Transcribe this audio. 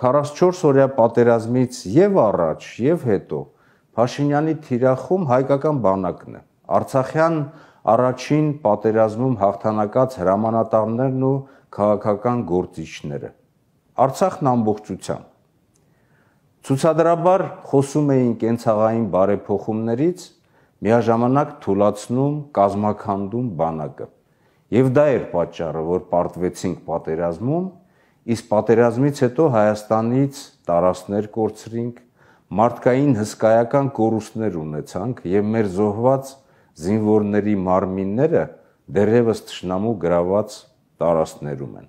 44 օրյա պատերազմից եւ առաջ եւ հետո Փաշինյանի թիրախում հայկական բանակն է։ Արցախյան առաջին պատերազմում հաղթանակած հրամանատարներն ու քաղաքական գործիչները։ Արցախն ամբողջությամբ ցուցադրաբար խոսում էին կենցաղային բարեփոխումներից, միաժամանակ թուլացնում, կազմականդում բանակը։ Եվ դա էր պատճառը, որ պարտվեցինք պատերազմում Իսկ պատերազմից հետո Հայաստանից տարածներ կորցրինք, մարդկային հսկայական կորուստներ ունեցանք եւ մեր զոհված զինվորների մարմինները դեռևս ճշնամու գրաված տարածներում են։